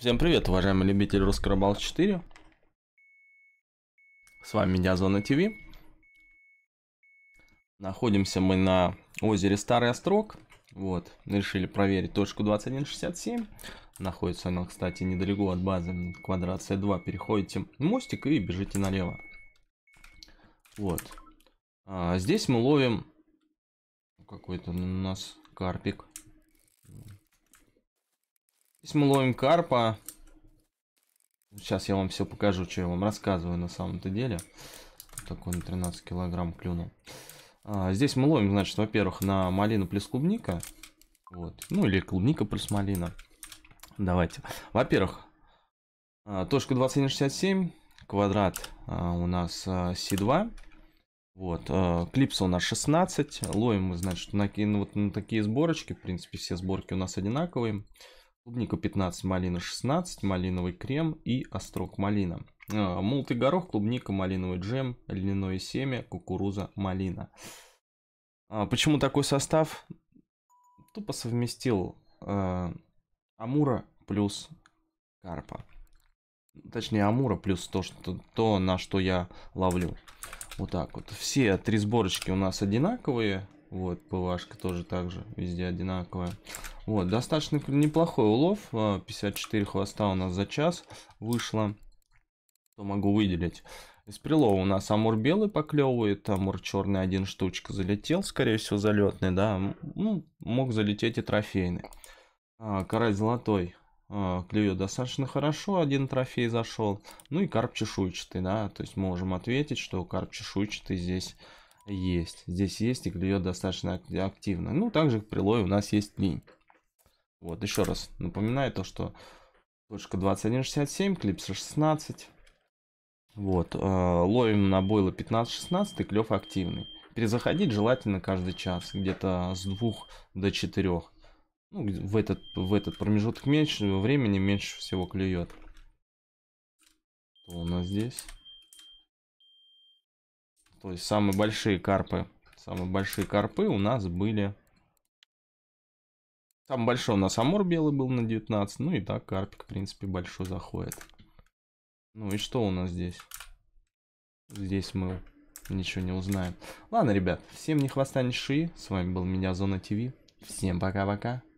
Всем привет, уважаемые любители Роскарабал 4. С вами Диазона ТВ. Находимся мы на озере Старый Острог. Вот, решили проверить точку 2167. Находится она, кстати, недалеко от базы квадрат С2. Переходите мостик и бежите налево. Вот. А, здесь мы ловим какой-то у нас карпик. Здесь мы ловим карпа. Сейчас я вам все покажу, что я вам рассказываю на самом-то деле. Такой на 13 килограмм клюнул. А, здесь мы ловим, значит, во-первых, на малину плюс клубника. Вот. Ну или клубника плюс малина. Давайте. Во-первых, а, точка 2167, квадрат а, у нас а, C2. Вот, э, клипса у нас 16, ловим мы, значит, на, ну, вот на такие сборочки, в принципе, все сборки у нас одинаковые клубника 15, малина 16, малиновый крем и острог малина. А, молотый горох, клубника, малиновый джем, льняное семя, кукуруза, малина. А, почему такой состав? Тупо совместил э, амура плюс карпа. Точнее, амура плюс то, что, то, на что я ловлю. Вот так вот. Все три сборочки у нас одинаковые. Вот, ПВАшка тоже так же, везде одинаковая. Вот, достаточно неплохой улов. 54 а, хвоста у нас за час вышло. Что могу выделить? Из прилова у нас амур белый поклевывает, амур черный один штучка залетел, скорее всего залетный, да, ну, мог залететь и трофейный. А, карась золотой а, клюет достаточно хорошо, один трофей зашел. Ну и карп чешуйчатый, да, то есть можем ответить, что карп чешуйчатый здесь есть. Здесь есть, и клюет достаточно активно. Ну, также к прилою у нас есть линь. Вот, еще раз напоминаю то, что точка 21.67, клипса 16. Вот, э, ловим на бойлы 15-16, и клев активный. Перезаходить желательно каждый час, где-то с 2 до 4. Ну, в, этот, в этот промежуток меньше времени меньше всего клюет. Что у нас здесь? То есть самые большие карпы. Самые большие карпы у нас были... Самый большой у нас Амур белый был на 19. Ну и так, карпик, в принципе, большой заходит. Ну и что у нас здесь? Здесь мы ничего не узнаем. Ладно, ребят, всем не хвоста, не ши. С вами был меня, Зона ТВ. Всем пока-пока.